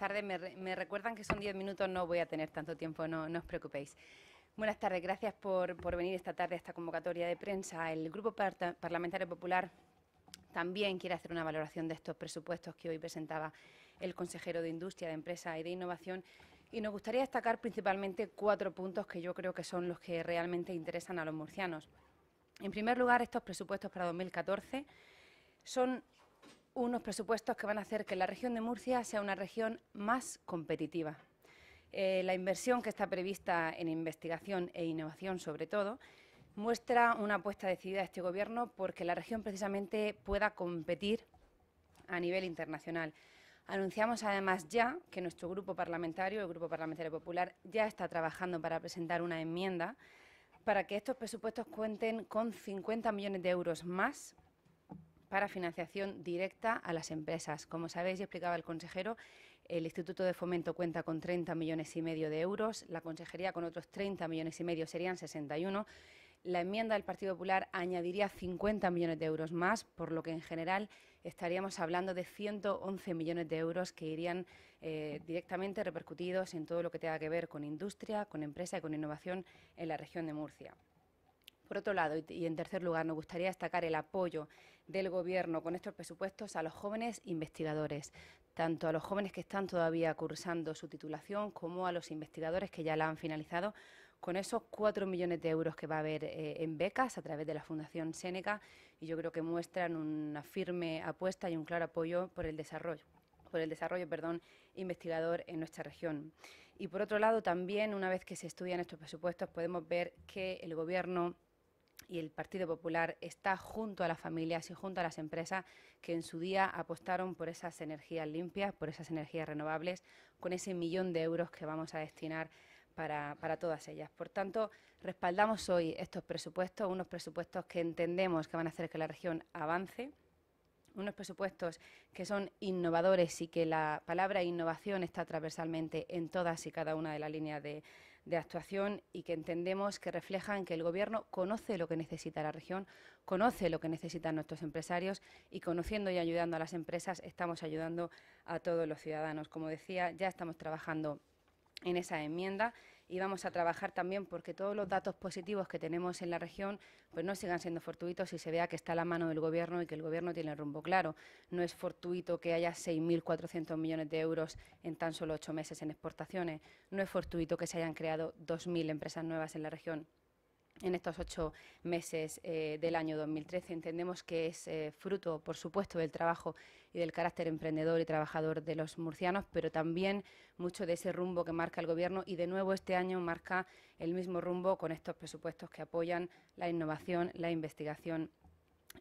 tardes. Me, recuerdan que son diez minutos, no voy a tener tanto tiempo, no, no os preocupéis. Buenas tardes, gracias por, venir esta tarde a esta convocatoria de prensa. El Grupo Parlamentario Popular también quiere hacer una valoración de estos presupuestos que hoy presentaba el consejero de Industria, de Empresa y de Innovación. Y nos gustaría destacar principalmente cuatro puntos que yo creo que son los que realmente interesan a los murcianos. En primer lugar, estos presupuestos para 2014 son unos presupuestos que van a hacer que la región de Murcia sea una región más competitiva. Eh, la inversión que está prevista en investigación e innovación, sobre todo, muestra una apuesta decidida de este Gobierno porque la región precisamente pueda competir a nivel internacional. Anunciamos además ya que nuestro grupo parlamentario, el Grupo Parlamentario Popular, ya está trabajando para presentar una enmienda para que estos presupuestos cuenten con 50 millones de euros más para financiación directa a las empresas. Como sabéis y explicaba el consejero, el Instituto de Fomento cuenta con 30 millones y medio de euros, la Consejería con otros 30 millones y medio, serían 61. La enmienda del Partido Popular añadiría 50 millones de euros más, por lo que en general estaríamos hablando de 111 millones de euros que irían eh, directamente repercutidos en todo lo que tenga que ver con industria, con empresa y con innovación en la región de Murcia. Por otro lado, y, en tercer lugar, nos gustaría destacar el apoyo del Gobierno con estos presupuestos a los jóvenes investigadores, tanto a los jóvenes que están todavía cursando su titulación como a los investigadores que ya la han finalizado con esos cuatro millones de euros que va a haber eh, en becas a través de la Fundación Seneca y yo creo que muestran una firme apuesta y un claro apoyo por el desarrollo por el desarrollo perdón, investigador en nuestra región. Y por otro lado, también una vez que se estudian estos presupuestos podemos ver que el Gobierno y el Partido Popular está junto a las familias y junto a las empresas que en su día apostaron por esas energías limpias, por esas energías renovables, con ese millón de euros que vamos a destinar para, todas ellas. Por tanto, respaldamos hoy estos presupuestos, unos presupuestos que entendemos que van a hacer que la región avance, unos presupuestos que son innovadores y que la palabra innovación está transversalmente en todas y cada una de las líneas de, de actuación y que entendemos que reflejan que el Gobierno conoce lo que necesita la región, conoce lo que necesitan nuestros empresarios y conociendo y ayudando a las empresas estamos ayudando a todos los ciudadanos. Como decía, ya estamos trabajando en esa enmienda y vamos a trabajar también porque todos los datos positivos que tenemos en la región pues no sigan siendo fortuitos y se vea que está a la mano del Gobierno y que el Gobierno tiene el rumbo claro. No es fortuito que haya 6.400 millones de euros en tan solo ocho meses en exportaciones. No es fortuito que se hayan creado 2.000 empresas nuevas en la región en estos ocho meses eh, del año 2013. Entendemos que es eh, fruto, por supuesto, del trabajo y del carácter emprendedor y trabajador de los murcianos, pero también mucho de ese rumbo que marca el Gobierno y de nuevo este año marca el mismo rumbo con estos presupuestos que apoyan la innovación, la investigación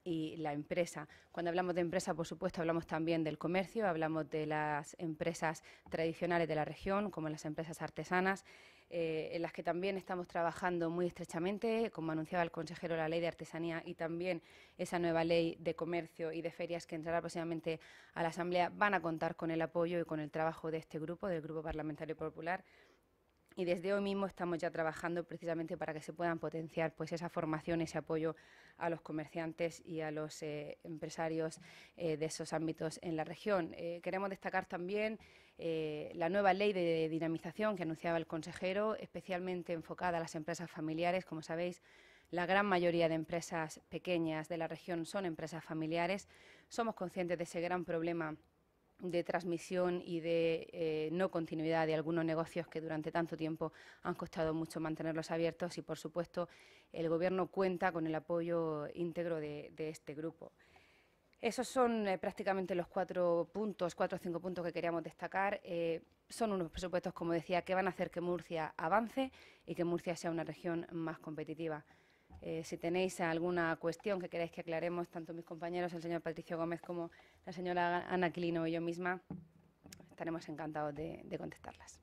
y la empresa. Cuando hablamos de empresa, por supuesto, hablamos también del comercio, hablamos de las empresas tradicionales de la región, como las empresas artesanas, eh, en las que también estamos trabajando muy estrechamente, como anunciaba el consejero, la ley de artesanía y también esa nueva ley de comercio y de ferias que entrará próximamente a la Asamblea, van a contar con el apoyo y con el trabajo de este grupo, del Grupo Parlamentario Popular y desde hoy mismo estamos ya trabajando precisamente para que se puedan potenciar pues esa formación, ese apoyo a los comerciantes y a los eh, empresarios eh, de esos ámbitos en la región. Eh, queremos destacar también la nueva ley de dinamización que anunciaba el consejero, especialmente enfocada a las empresas familiares, como sabéis. La gran mayoría de empresas pequeñas de la región son empresas familiares. Somos conscientes de ese gran problema de transmisión y de eh, no continuidad de algunos negocios que durante tanto tiempo han costado mucho mantenerlos abiertos y, por supuesto, el Gobierno cuenta con el apoyo íntegro de, este grupo. Esos son eh, prácticamente los cuatro puntos, cuatro o cinco puntos que queríamos destacar. Eh, son unos presupuestos, como decía, que van a hacer que Murcia avance y que Murcia sea una región más competitiva. Eh, si tenéis alguna cuestión que queráis que aclaremos, tanto mis compañeros, el señor Patricio Gómez, como la señora Ana Quilino y yo misma, estaremos encantados de, contestarlas.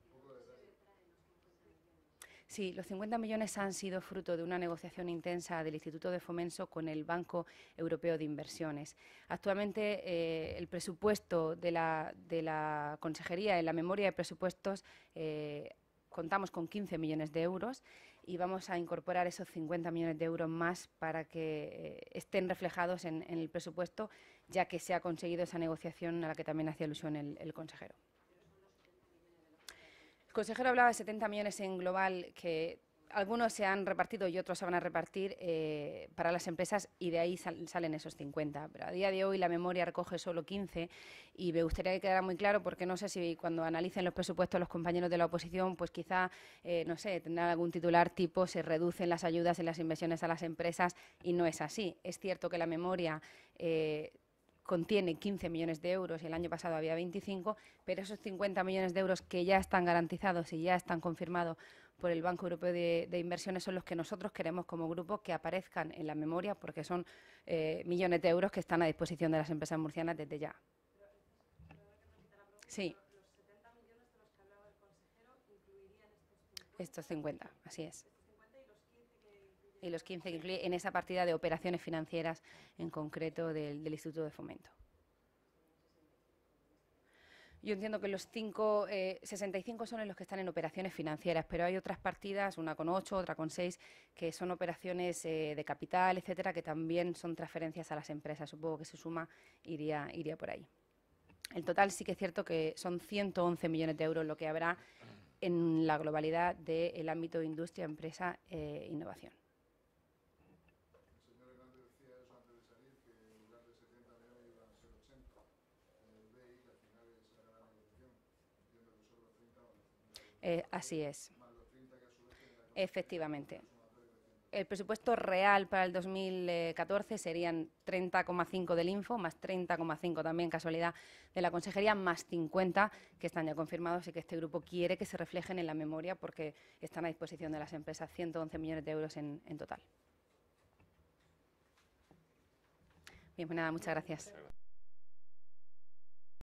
Sí, los 50 millones han sido fruto de una negociación intensa del Instituto de Fomenso con el Banco Europeo de Inversiones. Actualmente, eh, el presupuesto de la, de la, Consejería en la memoria de presupuestos eh, contamos con 15 millones de euros y vamos a incorporar esos 50 millones de euros más para que eh, estén reflejados en, el presupuesto, ya que se ha conseguido esa negociación a la que también hacía alusión el, el consejero. El consejero hablaba de 70 millones en global que algunos se han repartido y otros se van a repartir eh, para las empresas y de ahí salen esos 50. Pero a día de hoy la memoria recoge solo 15 y me gustaría que quedara muy claro porque no sé si cuando analicen los presupuestos los compañeros de la oposición, pues quizá, eh, no sé, tendrán algún titular tipo se reducen las ayudas y las inversiones a las empresas y no es así. Es cierto que la memoria... Eh, contiene 15 millones de euros y el año pasado había 25, pero esos 50 millones de euros que ya están garantizados y ya están confirmados por el Banco Europeo de, Inversiones son los que nosotros queremos como grupo que aparezcan en la memoria porque son eh, millones de euros que están a disposición de las empresas murcianas desde ya. Sí. Estos 50, así es. Y los 15 que incluye en esa partida de operaciones financieras en concreto del Instituto de Fomento. Yo entiendo que los cinco, 65 eh, son los que están en operaciones financieras, pero hay otras partidas, una con ocho, otra con seis, que son operaciones eh, de capital, etcétera, que también son transferencias a las empresas. Supongo que su suma iría, por ahí. El total sí que es cierto que son 111 millones de euros lo que habrá en la globalidad del ámbito de industria, empresa e innovación. Eh, así es. Efectivamente. El presupuesto real para el 2014 serían 30,5 del Info, más 30,5 también, casualidad, de la Consejería, más 50 que están ya confirmados y que este grupo quiere que se reflejen en la memoria porque están a disposición de las empresas 111 millones de euros en, en total. Bien, pues nada, muchas gracias.